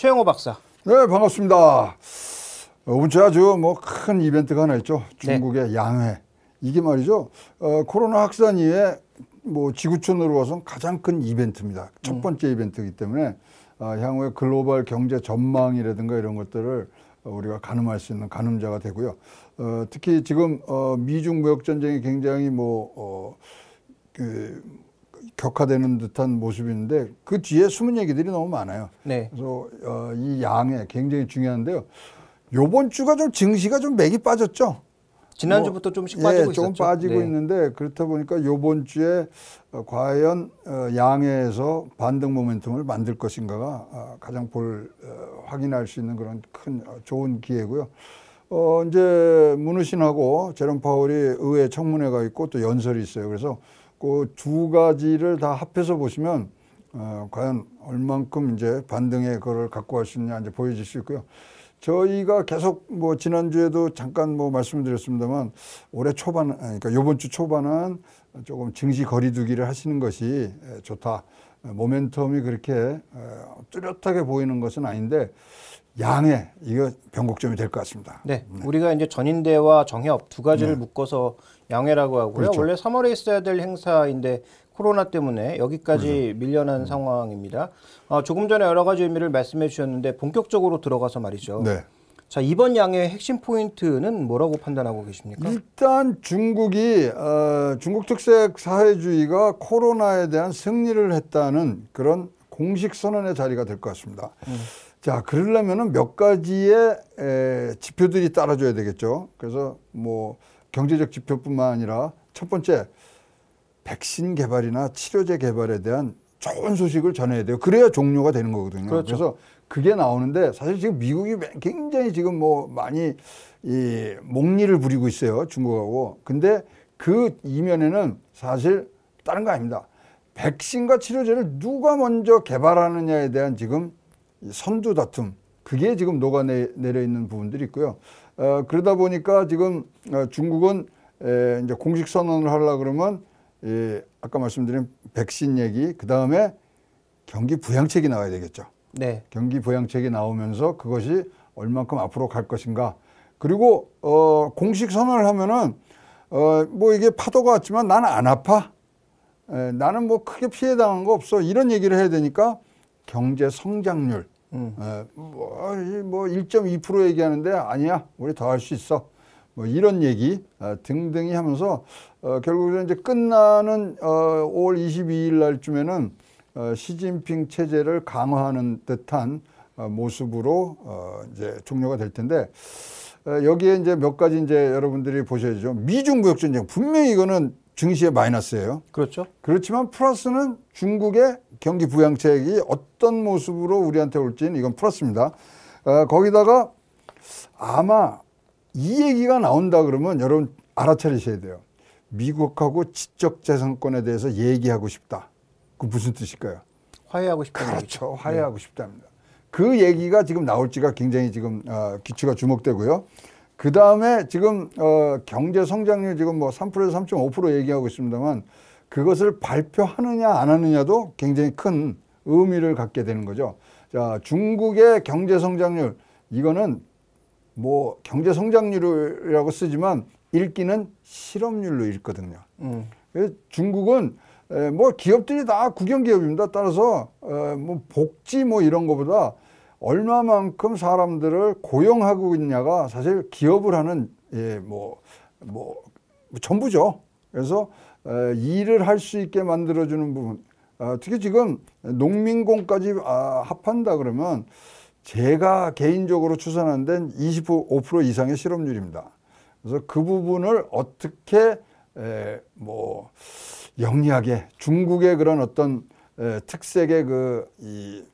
최영호 박사. 네, 반갑습니다. 어, 이번 주에 아주 뭐 큰 이벤트가 하나 있죠. 네. 중국의 네. 양회. 이게 말이죠. 어, 코로나 확산 이에 뭐 지구촌으로 와선 가장 큰 이벤트입니다. 첫 음. 번째 음. 이벤트이기 때문에 어, 아, 향후의 글로벌 경제 전망이라든가 이런 것들을 우리가 가늠할 수 있는 가늠자가 되고요. 어, 특히 지금 어, 미중 무역 전쟁이 굉장히 뭐 어, 그 격화되는 듯한 모습인데 그 뒤에 숨은 얘기들이 너무 많아요. 네. 그래서 어, 이 양에 굉장히 중요한데요. 요번 주가 좀 증시가 좀 맥이 빠졌죠. 지난주부터 뭐, 좀씩 빠지고 예, 있었죠. 빠지고 네. 있는데 그렇다 보니까 요번 주에 어, 과연 어, 양에서 반등 모멘텀을 만들 것인가가 아, 가장 볼 어, 확인할 수 있는 그런 큰 좋은 기회고요. 어 이제 문우신하고 제롬 파월이 의회 청문회가 있고 또 연설이 있어요. 그래서 그두 가지를 다 합해서 보시면 어, 과연 얼만큼 이제 반등의 그를 갖고 갈수 있냐 이제 보여질 수 있고요. 저희가 계속 뭐 지난주에도 잠깐 뭐 말씀드렸습니다만 올해 초반 그러니까 요번 주 초반은 조금 증시 거리두기를 하시는 것이 좋다. 모멘텀이 그렇게 어, 뚜렷하게 보이는 것은 아닌데 양해 이거 변곡점이 될 것 같습니다. 네, 네, 우리가 이제 전인대와 정협 두 가지를 네. 묶어서 양해라고 하고요. 그렇죠. 원래 3월에 있어야 될 행사인데 코로나 때문에 여기까지 그렇죠. 밀려난 음. 상황입니다. 어, 조금 전에 여러 가지 의미를 말씀해 주셨는데 본격적으로 들어가서 말이죠. 네. 자 이번 양의 핵심 포인트는 뭐라고 판단하고 계십니까? 일단 중국이 어, 중국 특색 사회주의가 코로나에 대한 승리를 했다는 그런 공식 선언의 자리가 될 것 같습니다. 음. 자, 그러려면몇 가지의 에, 지표들이 따라줘야 되겠죠. 그래서 뭐 경제적 지표뿐만 아니라 첫 번째 백신 개발이나 치료제 개발에 대한 좋은 소식을 전해야 돼요. 그래야 종료가 되는 거거든요. 그렇죠. 그래서 그게 나오는데 사실 지금 미국이 굉장히 지금 뭐 많이 이 목리를 부리고 있어요. 중국하고. 근데 그 이면에는 사실 다른 거 아닙니다. 백신과 치료제를 누가 먼저 개발하느냐에 대한 지금 선두 다툼 그게 지금 녹아내려 있는 부분들이 있고요. 어, 그러다 보니까 지금 어, 중국은 에, 이제 공식 선언을 하려 그러면 예, 아까 말씀드린 백신 얘기 그 다음에 경기 부양책이 나와야 되겠죠. 네. 경기 부양책이 나오면서 그것이 얼만큼 앞으로 갈 것인가. 그리고 어, 공식 선언을 하면은 어, 뭐 이게 파도가 왔지만 나는 안 아파. 에, 나는 뭐 크게 피해 당한 거 없어. 이런 얘기를 해야 되니까 경제 성장률 음. 예, 에, 뭐, 뭐1.2% 얘기하는데 아니야 우리 더 할 수 있어 뭐 이런 얘기 어, 등등이 하면서 어, 결국은 이제 끝나는 어, 5월 22일 날쯤에는 어, 시진핑 체제를 강화하는 듯한 어, 모습으로 어, 이제 종료가 될 텐데 어, 여기에 이제 몇 가지 이제 여러분들이 보셔야죠 미중 무역 전쟁 분명히 이거는 증시의 마이너스예요. 그렇죠. 그렇지만 플러스는 중국의 경기 부양책이 어떤 모습으로 우리한테 올지는 이건 풀었습니다. 어, 거기다가 아마 이 얘기가 나온다 그러면 여러분 알아차리셔야 돼요. 미국하고 지적재산권에 대해서 얘기하고 싶다. 그 무슨 뜻일까요? 화해하고 싶다. 그렇죠. 네. 화해하고 네. 싶답니다. 그 얘기가 지금 나올지가 굉장히 지금 어, 기추가 주목되고요. 그 다음에 지금 어, 경제 성장률 지금 뭐 3%에서 3.5% 얘기하고 있습니다만 그것을 발표하느냐 안 하느냐도 굉장히 큰 의미를 갖게 되는 거죠. 자, 중국의 경제 성장률 이거는 뭐 경제 성장률이라고 쓰지만 읽기는 실업률로 읽거든요. 음. 중국은 뭐 기업들이 다 국영 기업입니다. 따라서 뭐 복지 뭐 이런 거보다 얼마만큼 사람들을 고용하고 있냐가 사실 기업을 하는 예, 뭐, 뭐 전부죠. 그래서 일을 할 수 있게 만들어주는 부분 아, 특히 지금 농민공까지 아, 합한다 그러면 제가 개인적으로 추산한 데는 25% 이상의 실업률입니다. 그래서 그 부분을 어떻게 뭐 영리하게 중국의 그런 어떤 특색의 그이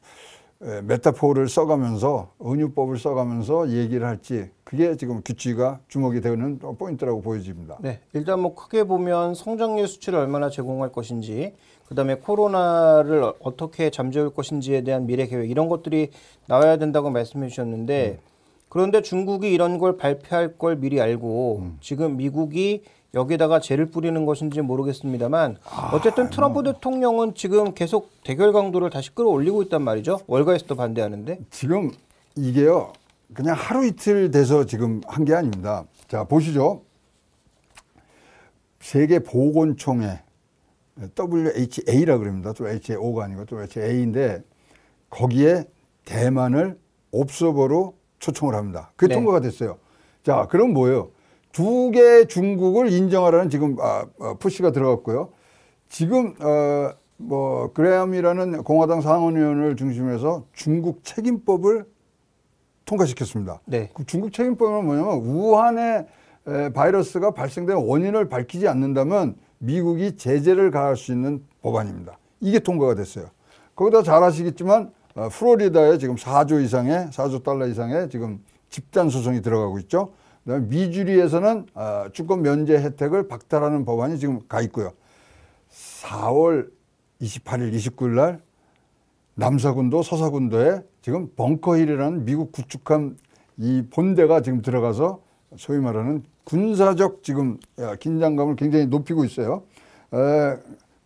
예, 메타포를 써가면서 은유법을 써가면서 얘기를 할지 그게 지금 규칙이 주목이 되는 포인트라고 보여집니다. 네, 일단 뭐 크게 보면 성장률 수치를 얼마나 제공할 것인지 그다음에 코로나를 어떻게 잠재울 것인지에 대한 미래 계획 이런 것들이 나와야 된다고 말씀해 주셨는데 음. 그런데 중국이 이런 걸 발표할 걸 미리 알고 음. 지금 미국이 여기다가 죄를 뿌리는 것인지 모르겠습니다만 아, 어쨌든 트럼프 뭐. 대통령은 지금 계속 대결 강도를 다시 끌어올리고 있단 말이죠. 월가에서도 반대하는데 지금 이게요 그냥 하루 이틀 돼서 지금 한 게 아닙니다. 자 보시죠. 세계 보건총회 WHA라 그럽니다. 또 WHO가 아니고 또 WHA인데 거기에 대만을 옵서버로 초청을 합니다. 그게 네. 통과가 됐어요. 자, 그럼 뭐예요? 두개의 중국을 인정하라는 지금 아, 어, 푸시가 들어갔고요. 지금 어, 뭐 그레엄이라는 공화당 상원의원을 중심해서 중국 책임법을 통과시켰습니다. 네. 그 중국 책임법은 뭐냐면 우한의 에, 바이러스가 발생된 원인을 밝히지 않는다면 미국이 제재를 가할 수 있는 법안입니다. 이게 통과가 됐어요. 거기다 잘 아시겠지만 어, 플로리다에 지금 4조 이상의 4조 달러 이상의 지금 집단 소송이 들어가고 있죠. 그다음에 미주리에서는 아, 주권 면제 혜택을 박탈하는 법안이 지금 가 있고요. 4월 28일, 29일 날 남사군도 서사군도에 지금 벙커힐이라는 미국 구축함 이 본대가 지금 들어가서 소위 말하는 군사적 지금 아, 긴장감을 굉장히 높이고 있어요. 에,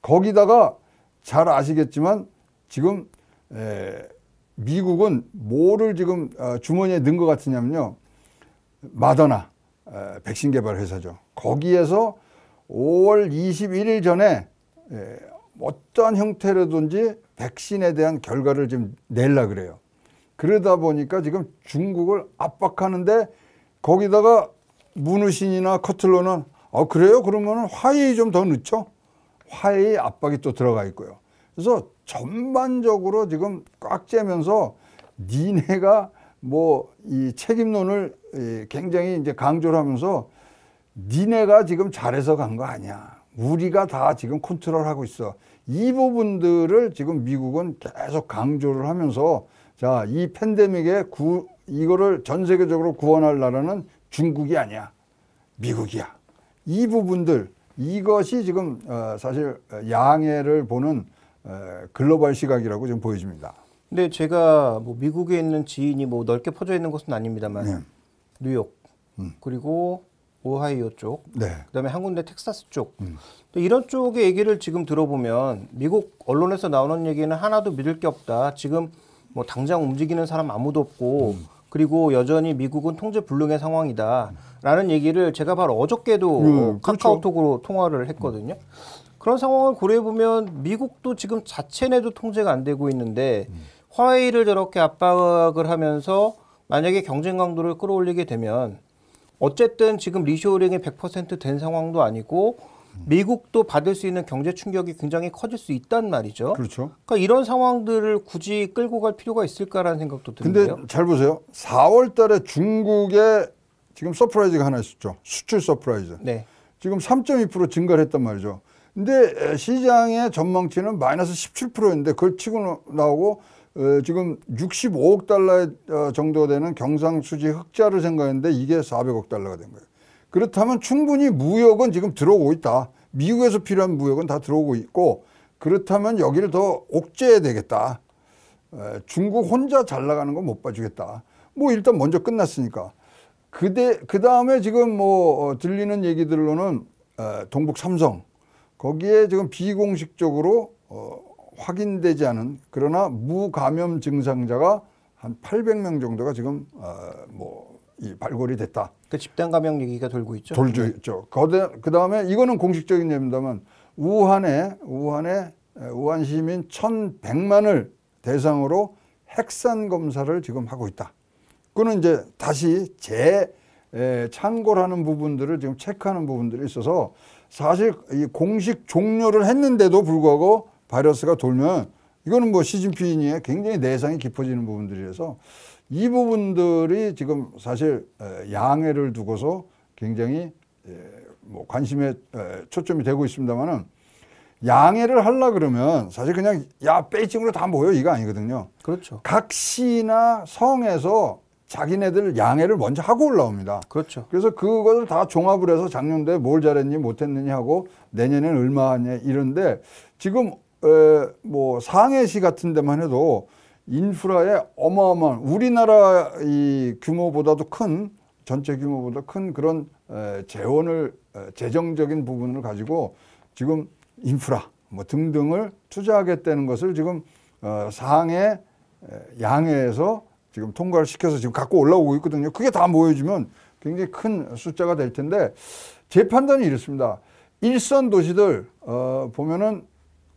거기다가 잘 아시겠지만 지금 에, 미국은 뭐를 지금 아, 주머니에 넣은 것 같으냐면요. 마더나 백신 개발 회사죠. 거기에서 5월 21일 전에 어떠 형태로든지 백신에 대한 결과를 지금 낼라 그래요. 그러다 보니까 지금 중국을 압박하는데 거기다가 문우신이나 커틀러는 어 그래요? 그러면 화웨좀더 늦죠? 화웨이 압박이 또 들어가 있고요. 그래서 전반적으로 지금 꽉 째면서 니네가 뭐이 책임론을 굉장히 이제 강조를 하면서 니네가 지금 잘해서 간 거 아니야. 우리가 다 지금 컨트롤하고 있어. 이 부분들을 지금 미국은 계속 강조를 하면서 자, 이 팬데믹에 구, 이거를 전 세계적으로 구원할 나라는 중국이 아니야. 미국이야. 이 부분들, 이것이 지금 어, 사실 양해를 보는 어, 글로벌 시각이라고 지금 보여집니다. 근데 제가 뭐 미국에 있는 지인이 뭐 넓게 퍼져 있는 것은 아닙니다만 네. 뉴욕 음. 그리고 오하이오 쪽, 네. 그다음에 한 군데 텍사스 쪽 음. 이런 쪽의 얘기를 지금 들어보면 미국 언론에서 나오는 얘기는 하나도 믿을 게 없다. 지금 뭐 당장 움직이는 사람 아무도 없고 음. 그리고 여전히 미국은 통제 불능의 상황이다라는 얘기를 제가 바로 어저께도 음, 그렇죠. 카카오톡으로 그렇죠. 통화를 했거든요. 그런 상황을 고려해 보면 미국도 지금 자체 내도 통제가 안 되고 있는데. 음. 화웨이를 저렇게 압박을 하면서 만약에 경쟁 강도를 끌어올리게 되면 어쨌든 지금 리쇼링이 100%된 상황도 아니고 미국도 받을 수 있는 경제 충격이 굉장히 커질 수 있단 말이죠. 그렇죠. 그러니까 이런 상황들을 굳이 끌고 갈 필요가 있을까라는 생각도 드는데요. 근데 잘 보세요. 4월 달에 중국에 지금 서프라이즈가 하나 있었죠. 수출 서프라이즈. 네. 지금 3.2% 증가를 했단 말이죠. 근데 시장의 전망치는 마이너스 1 7였데 그걸 치고 나오고 어, 지금 65억 달러 어, 정도 되는 경상수지 흑자를 생각했는데 이게 400억 달러가 된 거예요. 그렇다면 충분히 무역은 지금 들어오고 있다. 미국에서 필요한 무역은 다 들어오고 있고 그렇다면 여기를 더 옥죄해야 되겠다. 중국 혼자 잘 나가는 건 못 봐주겠다. 뭐 일단 먼저 끝났으니까. 그대 그 다음에 지금 뭐 어, 들리는 얘기들로는 동북 삼성 거기에 지금 비공식적으로 확인되지 않은 그러나 무감염 증상자가 한 800명 정도가 지금 어, 뭐 발굴이 됐다. 그 집단 감염 얘기가 돌고 있죠. 돌죠 네. 있죠. 그 다음에 이거는 공식적인 얘기입니다만 우한에 우한에 우한 시민 1,100만을 대상으로 핵산 검사를 지금 하고 있다. 그는 이제 다시 재 에, 창하는 부분들을 지금 체크하는 부분들이 있어서 사실 이 공식 종료를 했는데도 불구하고 바이러스가 돌면 이거는 뭐 시진핑의 굉장히 내상이 깊어지는 부분들이라서 이 부분들이 지금 사실 양해를 두고서 굉장히 뭐 관심에 초점이 되고 있습니다만은 양해를 하려 그러면 사실 그냥 야 베이징으로 다 모여 이거 아니거든요. 그렇죠. 각 시나 성에서 자기네들 양해를 먼저 하고 올라옵니다. 그렇죠. 그래서 그것을 다 종합을 해서 작년도에 뭘 잘했니 못했느니 하고 내년엔 얼마 냐 이런데 지금 뭐 상해시 같은 데만 해도 인프라에 어마어마한 우리나라 이 규모보다도 큰 전체 규모보다 큰 그런 재원을 재정적인 부분을 가지고 지금 인프라 뭐 등등을 투자하겠다는 것을 지금 어, 상해 양해에서 지금 통과를 시켜서 지금 갖고 올라오고 있거든요. 그게 다 모여지면 굉장히 큰 숫자가 될 텐데 제 판단이 이렇습니다. 일선 도시들 어 보면은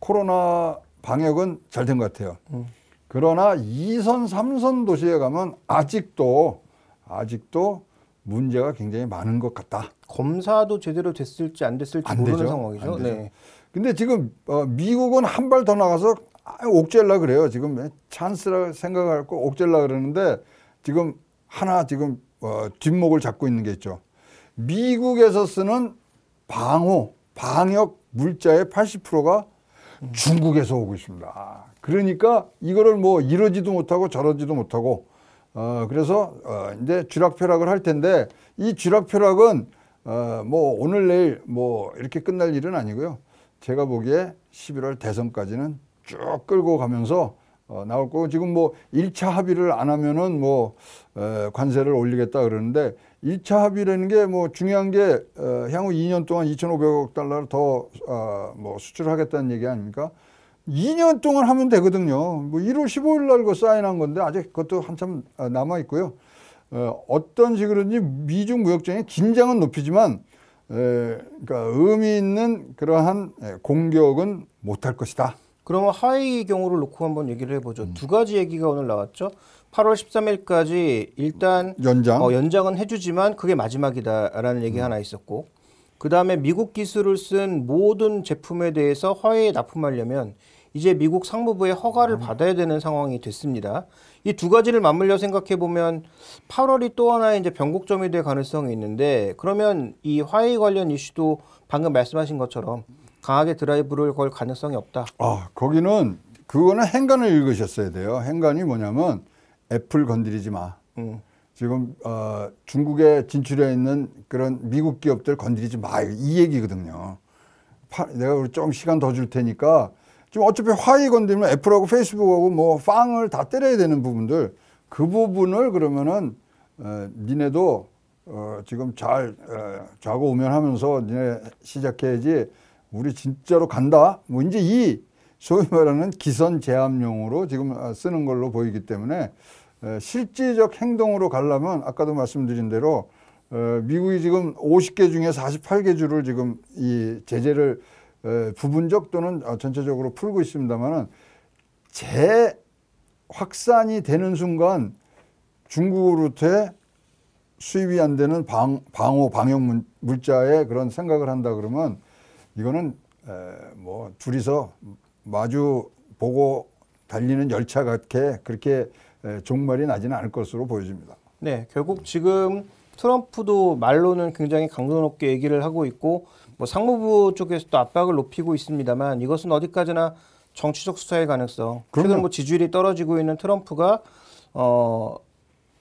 코로나 방역은 잘 된 것 같아요. 음. 그러나 2선, 3선 도시에 가면 아직도 아직도 문제가 굉장히 많은 것 같다. 검사도 제대로 됐을지 안 됐을지 안 모르는 되죠. 상황이죠. 네. 근데 지금 어, 미국은 한 발 더 나가서 아, 옥죄려 그래요. 지금 찬스라 생각하고 옥죄려 그러는데 지금 하나 지금 어, 뒷목을 잡고 있는 게 있죠. 미국에서 쓰는 방호, 방역 물자의 80%가 중국에서 오고 있습니다. 그러니까 이거를 뭐 이러지도 못하고 저러지도 못하고 어 그래서 어 이제 쥐락펴락을 할 텐데 이 쥐락펴락은 어 뭐 오늘 내일 뭐 이렇게 끝날 일은 아니고요. 제가 보기에 11월 대선까지는 쭉 끌고 가면서 어, 나올 거고 지금 뭐 1차 합의를 안 하면은 뭐 어, 관세를 올리겠다 그러는데 2차 합의라는 게 뭐 중요한 게 어, 향후 2년 동안 2,500억 달러를 더뭐 어, 뭐 수출하겠다는 얘기 아닙니까? 2년 동안 하면 되거든요. 뭐 1월 15일 날 그 사인한 건데 아직 그것도 한참 어, 남아 있고요. 어, 어떤 식으로든지 미중 무역전의 긴장은 높이지만 에, 그러니까 의미 있는 그러한 공격은 못할 것이다. 그러면 하위 경우를 놓고 한번 얘기를 해보죠. 음. 두 가지 얘기가 오늘 나왔죠. 8월 13일까지 일단 연장 어, 연장은 해주지만 그게 마지막이다라는 얘기 음. 하나 있었고 그 다음에 미국 기술을 쓴 모든 제품에 대해서 화웨이 납품하려면 이제 미국 상무부의 허가를 음. 받아야 되는 상황이 됐습니다. 이 두 가지를 맞물려 생각해 보면 8월이 또 하나의 이제 변곡점이 될 가능성이 있는데 그러면 이 화웨이 관련 이슈도 방금 말씀하신 것처럼 강하게 드라이브를 걸 가능성이 없다. 아 거기는 그거는 행간을 읽으셨어야 돼요. 행간이 뭐냐면 애플 건드리지 마. 음. 지금 어, 중국에 진출해 있는 그런 미국 기업들 건드리지 마. 이 얘기거든요. 파, 내가 좀 시간 더 줄 테니까 지금 어차피 화이 건드리면 애플하고 페이스북하고 뭐 빵을 다 때려야 되는 부분들 그 부분을 그러면은 어, 니네도 어, 지금 잘 어, 좌고 오면 하면서 니네 시작해야지 우리 진짜로 간다. 뭐 이제 이 소위 말하는 기선 제압용으로 지금 아, 쓰는 걸로 보이기 때문에 실질적 행동으로 가려면 아까도 말씀드린 대로 어, 미국이 지금 50개 중에 48개 주를 지금 이 제재를 부분적 또는 아, 전체적으로 풀고 있습니다만은 재확산이 되는 순간 중국으로부터 수입이 안 되는 방, 방호 방역 물자의 그런 생각을 한다 그러면 이거는 뭐 둘이서 마주 보고 달리는 열차 같게 그렇게 종말이 나지는 않을 것으로 보여집니다. 네, 결국 지금 트럼프도 말로는 굉장히 강도 높게 얘기를 하고 있고 뭐 상무부 쪽에서도 압박을 높이고 있습니다만 이것은 어디까지나 정치적 수사의 가능성. 그럼요. 최근 뭐 지지율이 떨어지고 있는 트럼프가 어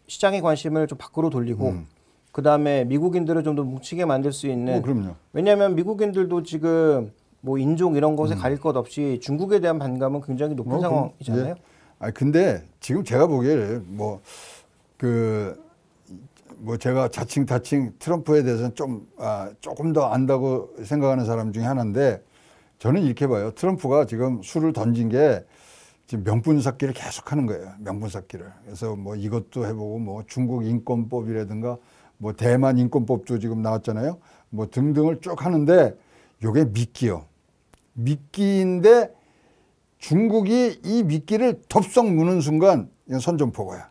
시장의 관심을 좀 밖으로 돌리고 음. 그다음에 미국인들을 좀 더 뭉치게 만들 수 있는 어, 왜냐하면 미국인들도 지금 뭐 인종 이런 것에 음. 가릴 것 없이 중국에 대한 반감은 굉장히 높은 뭐, 상황이잖아요. 예. 아 근데 지금 제가 보기에 뭐 그 뭐 제가 자칭 다칭 트럼프에 대해서는 좀 아, 조금 더 안다고 생각하는 사람 중에 하나인데 저는 이렇게 봐요. 트럼프가 지금 수를 던진 게 지금 명분 쌓기를 계속하는 거예요. 명분 쌓기를. 그래서 뭐 이것도 해보고 뭐 중국 인권법이라든가 뭐 대만 인권법도 지금 나왔잖아요. 뭐 등등을 쭉 하는데 요게 미끼요. 미끼인데 중국이 이 미끼를 덥석 무는 순간 선전포고야.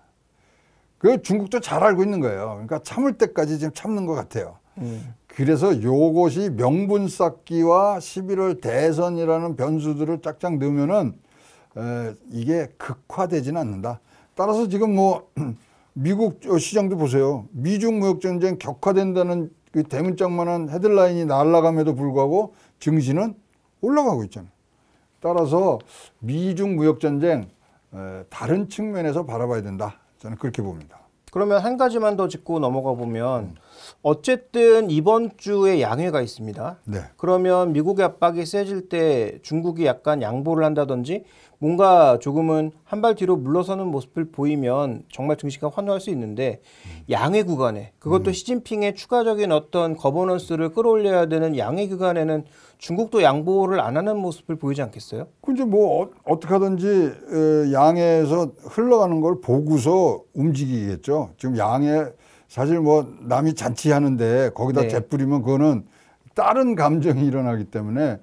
그 중국도 잘 알고 있는 거예요. 그러니까 참을 때까지 지금 참는 것 같아요. 음. 그래서 요것이 명분 쌓기와 11월 대선이라는 변수들을 짝짝 넣으면은 에, 이게 극화되지는 않는다. 따라서 지금 뭐 미국 어, 시장도 보세요. 미중 무역 전쟁 격화된다는 그 대문짝만한 헤드라인이 날아감에도 불구하고 증시는 올라가고 있잖아요. 따라서 미중 무역 전쟁 다른 측면에서 바라봐야 된다. 저는 그렇게 봅니다. 그러면 한 가지만 더 짚고 넘어가 보면 어쨌든 이번 주에 양회가 있습니다. 네. 그러면 미국의 압박이 세질 때 중국이 약간 양보를 한다든지 뭔가 조금은 한 발 뒤로 물러서는 모습을 보이면 정말 증시가 환호할 수 있는데 양회 구간에 그것도 음. 시진핑의 추가적인 어떤 거버넌스를 끌어올려야 되는 양회 구간에는 중국도 양보를 안 하는 모습을 보이지 않겠어요? 근데 뭐 어, 떻게 하든지 양해에서 흘러가는 걸 보고서 움직이겠죠. 지금 양해 사실 뭐 남이 잔치하는데 거기다 네. 재뿌리면 그거는 다른 감정이 일어나기 때문에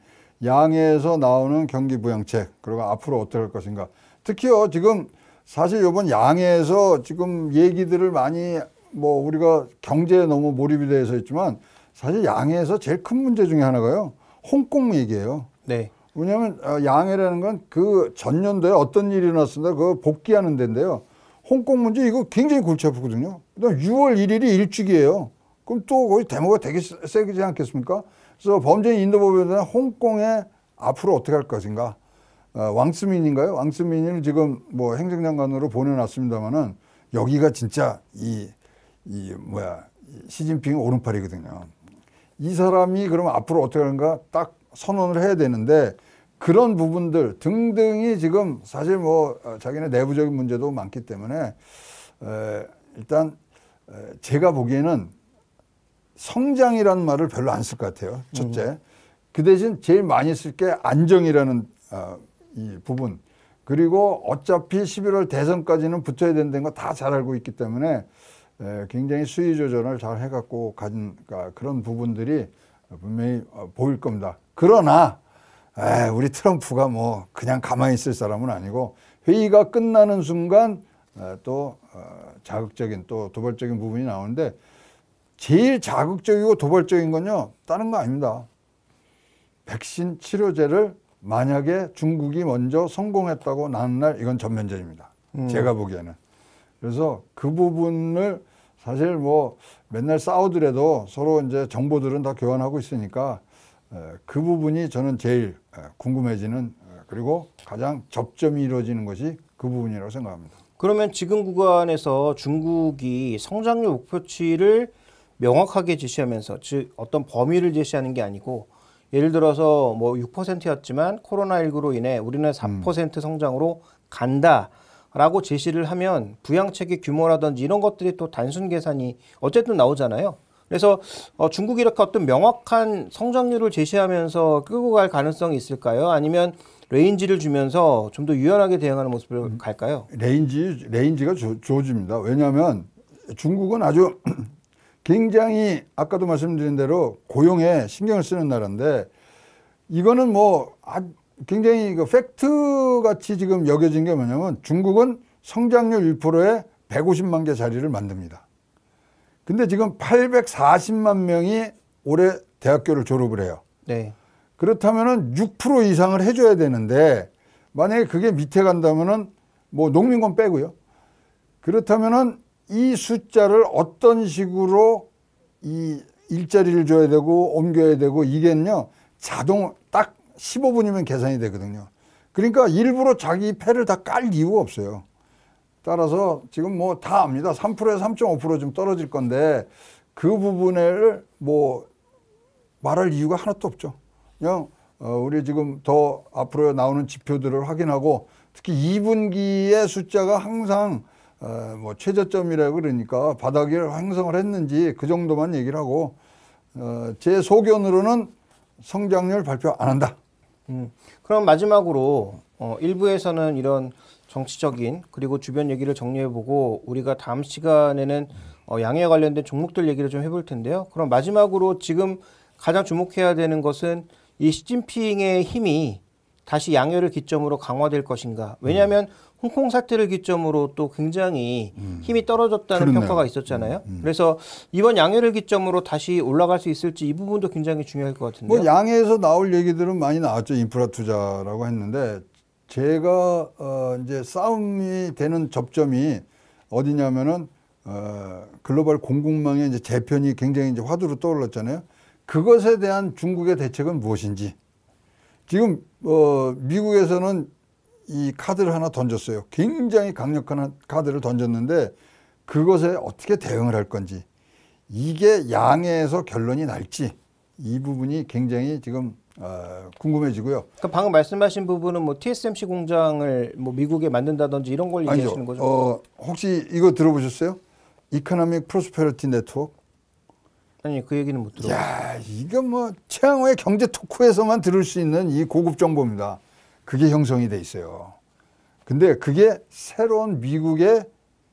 양해에서 나오는 경기 부양책 그리고 앞으로 어떻게 할 것인가. 특히요 지금 사실 이번 양해에서 지금 얘기들을 많이 뭐 우리가 경제에 너무 몰입이 돼서 있지만 사실 양해에서 제일 큰 문제 중에 하나가요. 홍콩 얘기예요. 네. 왜냐하면 아, 양해라는 건 그 전년도에 어떤 일이 일어났습니다. 그 복귀하는 데인데요. 홍콩 문제 이거 굉장히 골치 아프거든요. 6월 1일이 일주기예요. 그럼 또거의 데모가 되게 세지 않겠습니까? 그래서 범죄인 인도법에 대한 홍콩에 앞으로 어떻게 할 것인가. 어, 왕스민인가요? 왕스민을 지금 뭐 행정장관으로 보내놨습니다만은 여기가 진짜 이, 이 뭐야 시진핑 오른팔이거든요. 이 사람이 그러면 앞으로 어떻게 하는가 딱 선언을 해야 되는데 그런 부분들 등등이 지금 사실 뭐 어, 자기네 내부적인 문제도 많기 때문에 에, 일단 에, 제가 보기에는 성장이라는 말을 별로 안 쓸 것 같아요. 첫째. 음. 그 대신 제일 많이 쓸 게 안정이라는 어, 이 부분. 그리고 어차피 11월 대선까지는 붙어야 된다는 거 다 잘 알고 있기 때문에 굉장히 수위 조절을 잘 해갖고 가진 그러니까 그런 부분들이 분명히 어, 보일 겁니다. 그러나 우리 트럼프가 뭐 그냥 가만히 있을 사람은 아니고 회의가 끝나는 순간 또 어, 자극적인 또 도발적인 부분이 나오는데 제일 자극적이고 도발적인 건요 다른 거 아닙니다. 백신 치료제를 만약에 중국이 먼저 성공했다고 나는 날 이건 전면전입니다. 음. 제가 보기에는. 그래서 그 부분을 사실 뭐 맨날 싸우더라도 서로 이제 정보들은 다 교환하고 있으니까 그 부분이 저는 제일 궁금해지는 그리고 가장 접점이 이루어지는 것이 그 부분이라고 생각합니다. 그러면 지금 구간에서 중국이 성장률 목표치를 명확하게 제시하면서 즉 어떤 범위를 제시하는 게 아니고 예를 들어서 뭐 6%였지만 코로나19로 인해 우리는 4% 음. 성장으로 간다. 라고 제시를 하면 부양책의 규모라든지 이런 것들이 또 단순 계산이 어쨌든 나오잖아요. 그래서 어, 중국이 이렇게 어떤 명확한 성장률을 제시하면서 끌고 갈 가능성이 있을까요? 아니면 레인지를 주면서 좀 더 유연하게 대응하는 모습을 음, 갈까요? 레인지, 레인지가 주어집니다. 왜냐하면 중국은 아주 굉장히 아까도 말씀드린 대로 고용에 신경을 쓰는 나라인데 이거는 뭐 아, 굉장히 그 팩트 같이 지금 여겨진 게 뭐냐면 중국은 성장률 1%에 150만 개 자리를 만듭니다. 근데 지금 840만 명이 올해 대학교를 졸업을 해요. 네. 그렇다면은 6% 이상을 해줘야 되는데 만약에 그게 밑에 간다면은 뭐농민권 빼고요. 그렇다면은 이 숫자를 어떤 식으로 이 일자리를 줘야 되고 옮겨야 되고 이게는요 자동 15분이면 계산이 되거든요. 그러니까 일부러 자기 패를 다 깔 이유가 없어요. 따라서 지금 뭐 다 압니다. 3%에서 3.5%좀 떨어질 건데 그 부분을 뭐 말할 이유가 하나도 없죠. 그냥 어 우리 지금 더 앞으로 나오는 지표들을 확인하고 특히 2분기의 숫자가 항상 어뭐 최저점이라고 그러니까 바닥을 형성을 했는지 그 정도만 얘기를 하고 어제 소견으로는 성장률 발표 안 한다. 음. 그럼 마지막으로 어, 1부에서는 이런 정치적인 그리고 주변 얘기를 정리해보고 우리가 다음 시간에는 어, 양해와 관련된 종목들 얘기를 좀 해볼 텐데요. 그럼 마지막으로 지금 가장 주목해야 되는 것은 이 시진핑의 힘이 다시 양해를 기점으로 강화될 것인가. 왜냐하면 음. 홍콩 사태를 기점으로 또 굉장히 음. 힘이 떨어졌다는 그렇네요. 평가가 있었잖아요. 음, 음. 그래서 이번 양해를 기점으로 다시 올라갈 수 있을지 이 부분도 굉장히 중요할 것 같은데요. 뭐 양해에서 나올 얘기들은 많이 나왔죠. 인프라 투자라고 했는데 제가 어 이제 싸움이 되는 접점이 어디냐면은 어 글로벌 공공망의 이제 재편이 굉장히 이제 화두로 떠올랐잖아요. 그것에 대한 중국의 대책은 무엇인지 지금 어 미국에서는 이 카드를 하나 던졌어요. 굉장히 강력한 카드를 던졌는데 그것에 어떻게 대응을 할 건지 이게 양해에서 결론이 날지 이 부분이 굉장히 지금 어, 궁금해지고요. 그 방금 말씀하신 부분은 뭐 TSMC 공장을 뭐 미국에 만든다든지 이런 걸 아니죠. 얘기하시는 거죠? 어, 혹시 이거 들어보셨어요? 이코노믹 프로스페러티 네트워크? 아니 그 얘기는 못들어야 이거 뭐 최양호의 경제 토크에서만 들을 수 있는 이 고급 정보입니다. 그게 형성이 돼 있어요. 근데 그게 새로운 미국의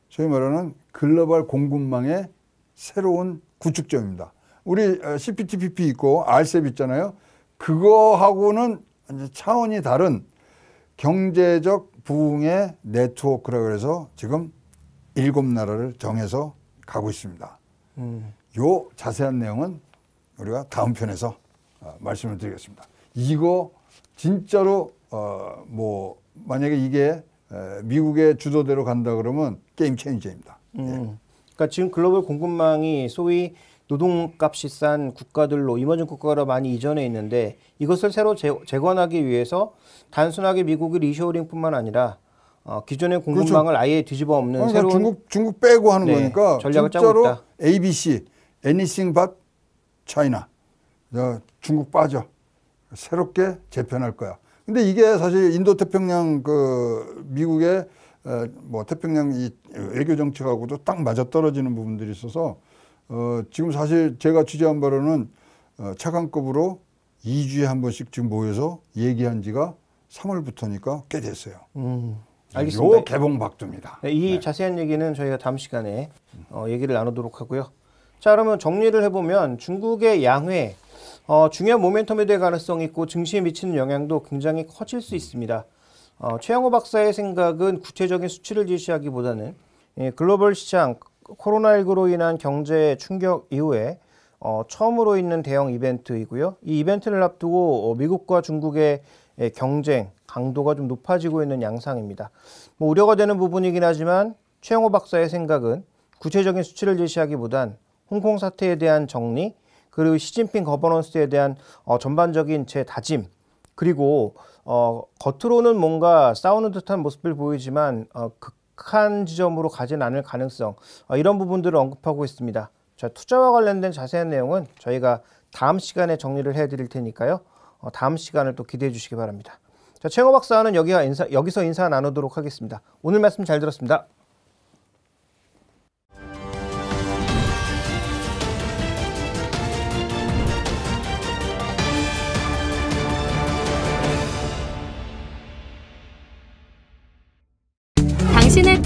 소위 말하는 글로벌 공급망의 새로운 구축점입니다. 우리 어, CPTPP 있고 RCEP 있잖아요. 그거하고는 차원이 다른 경제적 부흥의 네트워크라 그래서 지금 일곱 나라를 정해서 가고 있습니다. 음. 요 자세한 내용은 우리가 다음 편에서 어, 말씀을 드리겠습니다. 이거 진짜로 어, 뭐 만약에 이게 미국의 주도대로 간다 그러면 게임 체인저입니다. 예. 음. 예. 그러니까 지금 글로벌 공급망이 소위 노동값이 싼 국가들로 임원중 국가로 많이 이전해 있는데 이것을 새로 재, 재건하기 위해서 단순하게 미국의 리쇼링뿐만 아니라 어, 기존의 그렇죠. 공급망을 그렇죠. 아예 뒤집어 엎는 그러니까 새로운 중국 중국 빼고 하는 네, 거니까 전략을 짜고 있다. ABC Anything But China 어, 중국 빠져 새롭게 재편할 거야. 근데 이게 사실 인도 태평양 그 미국의 어, 뭐 태평양 이 외교 정책하고도 딱 맞아 떨어지는 부분들이 있어서 어 지금 사실 제가 취재한 바로는 어 차관급으로 2주에 한 번씩 지금 모여서 얘기한 지가 3월부터니까 꽤 됐어요. 음. 알겠습니다. 요 개봉 박두입니다. 네, 이 네. 자세한 얘기는 저희가 다음 시간에 어, 얘기를 나누도록 하고요. 자, 그러면 정리를 해보면 중국의 양회, 어, 중요한 모멘텀이 될 가능성이 있고 증시에 미치는 영향도 굉장히 커질 수 있습니다. 어, 최영호 박사의 생각은 구체적인 수치를 제시하기보다는 예, 글로벌 시장 코로나19로 인한 경제 충격 이후에 어, 처음으로 있는 대형 이벤트이고요. 이 이벤트를 앞두고 미국과 중국의 예, 경쟁 강도가 좀 높아지고 있는 양상입니다. 뭐 우려가 되는 부분이긴 하지만 최영호 박사의 생각은 구체적인 수치를 제시하기보단 홍콩 사태에 대한 정리 그리고 시진핑 거버넌스에 대한 어, 전반적인 제 다짐 그리고 어, 겉으로는 뭔가 싸우는 듯한 모습을 보이지만 어, 극한 지점으로 가진 않을 가능성 어, 이런 부분들을 언급하고 있습니다. 자, 투자와 관련된 자세한 내용은 저희가 다음 시간에 정리를 해드릴 테니까요. 어, 다음 시간을 또 기대해 주시기 바랍니다. 자, 최영호 박사는 여기 여기서 인사 나누도록 하겠습니다. 오늘 말씀 잘 들었습니다.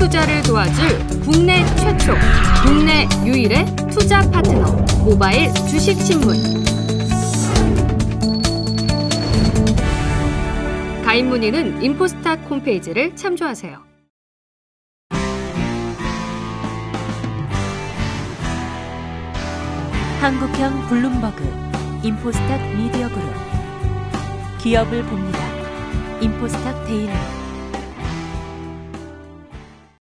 투자를 도와줄 국내 최초, 국내 유일의 투자 파트너 모바일 주식신문. 가입 문의는 인포스탁 홈페이지를 참조하세요. 한국형 블룸버그 인포스탁 미디어 그룹 기업을 봅니다. 인포스탁 데일리